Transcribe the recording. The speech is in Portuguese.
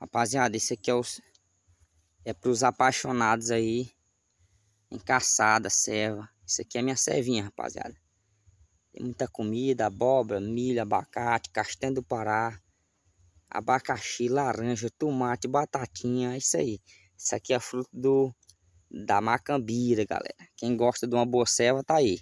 Rapaziada, esse aqui é os é para os apaixonados aí em caçada, serva. Isso aqui é minha servinha, rapaziada. Tem muita comida, abóbora, milho, abacate, castanha do Pará, abacaxi, laranja, tomate, batatinha, é isso aí. Isso aqui é fruto do da macambira, galera. Quem gosta de uma boa serva tá aí.